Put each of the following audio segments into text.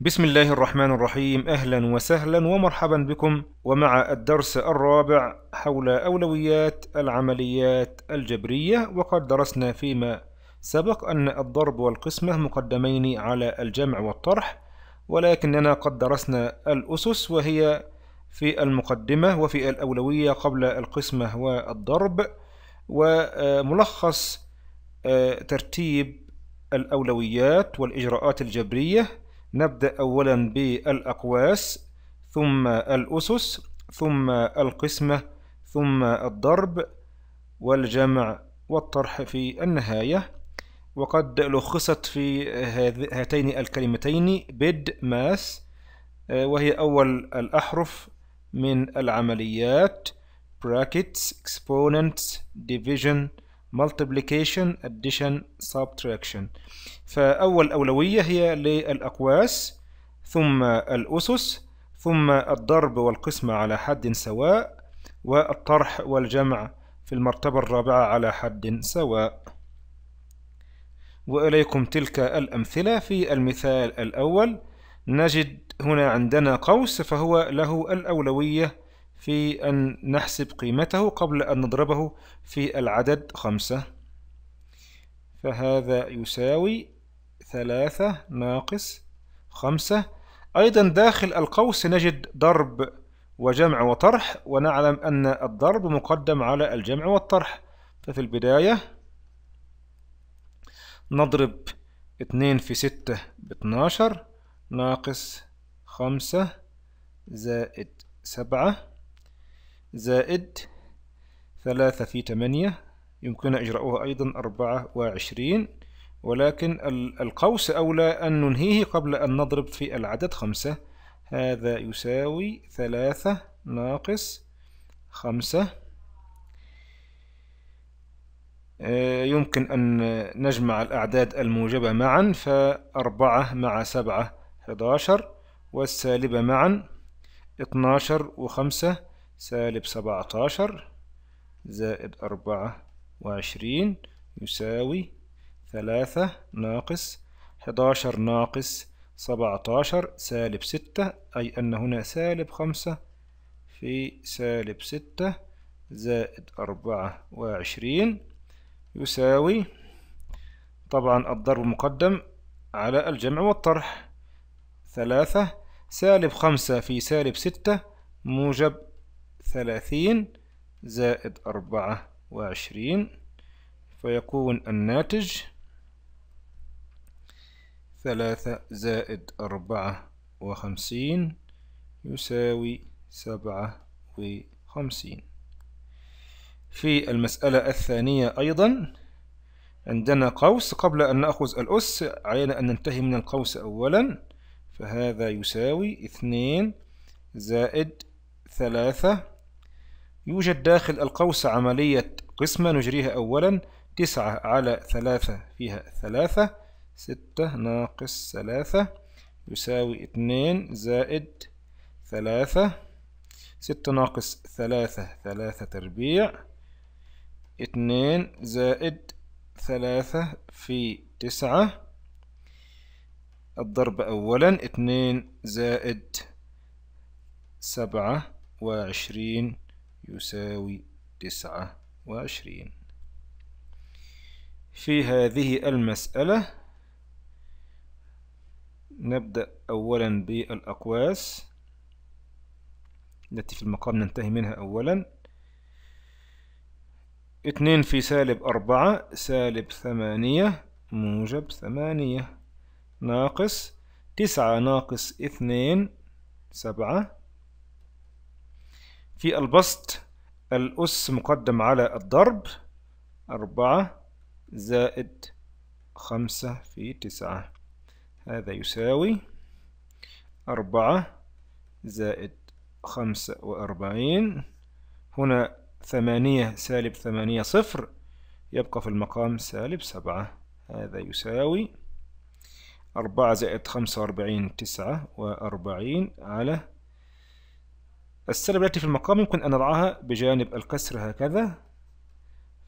بسم الله الرحمن الرحيم أهلا وسهلا ومرحبا بكم ومع الدرس الرابع حول أولويات العمليات الجبرية وقد درسنا فيما سبق أن الضرب والقسمة مقدمين على الجمع والطرح ولكننا قد درسنا الأسس وهي في المقدمة وفي الأولوية قبل القسمة والضرب وملخص آه، ترتيب الأولويات والإجراءات الجبرية نبدأ أولا بالأقواس ثم الأسس ثم القسمة ثم الضرب والجمع والطرح في النهاية وقد لخصت في هاتين الكلمتين بد ماس آه، وهي أول الأحرف من العمليات brackets exponents division multiplication addition subtraction فأول أولوية هي للأقواس ثم الأسس ثم الضرب والقسمة على حد سواء والطرح والجمع في المرتبة الرابعة على حد سواء وإليكم تلك الأمثلة في المثال الأول نجد هنا عندنا قوس فهو له الأولوية في أن نحسب قيمته قبل أن نضربه في العدد خمسة فهذا يساوي ثلاثة ناقص خمسة أيضا داخل القوس نجد ضرب وجمع وطرح ونعلم أن الضرب مقدم على الجمع والطرح ففي البداية نضرب 2 في ستة 12 ناقص خمسة زائد سبعة زائد ثلاثة في تمانية يمكن إجراؤها أيضا أربعة وعشرين ولكن القوس أولى أن ننهيه قبل أن نضرب في العدد خمسة هذا يساوي ثلاثة ناقص خمسة آه، يمكن أن نجمع الأعداد الموجبة معا فأربعة مع سبعة حداشر والسالبة معا اتناشر وخمسة سالب سبعة عشر زائد أربعة وعشرين يساوي ثلاثة ناقص حداشر ناقص سبعة عشر سالب ستة أي أن هنا سالب خمسة في سالب ستة زائد أربعة وعشرين يساوي طبعا الضرب مقدم على الجمع والطرح ثلاثة سالب خمسة في سالب ستة موجب ثلاثين زائد أربعة وعشرين فيكون الناتج ثلاثة زائد أربعة وخمسين يساوي سبعة وخمسين في المسألة الثانية أيضا عندنا قوس قبل أن نأخذ الأس علينا أن ننتهي من القوس أولا فهذا يساوي اثنين زائد ثلاثة يوجد داخل القوس عملية قسمة نجريها أولا تسعة على ثلاثة فيها ثلاثة ستة ناقص ثلاثة يساوي اثنين زائد ثلاثة ستة ناقص ثلاثة ثلاثة تربيع اتنين زائد ثلاثة في تسعة الضرب أولا اتنين زائد سبعة وعشرين يساوي تسعة وعشرين في هذه المسألة نبدأ أولا بالأقواس التي في المقام ننتهي منها أولا اتنين في سالب أربعة سالب ثمانية موجب ثمانية ناقص تسعة ناقص اثنين سبعة في البسط الأس مقدم على الضرب أربعة زائد خمسة في تسعة هذا يساوي أربعة زائد خمسة وأربعين هنا ثمانية سالب ثمانية صفر يبقى في المقام سالب سبعة هذا يساوي أربعة زائد خمسة وأربعين تسعة وأربعين على السيلبريتي التي في المقام يمكن أن نضعها بجانب الكسر هكذا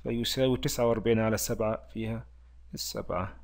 فيساوي تسعة وأربعين على سبعة فيها السبعة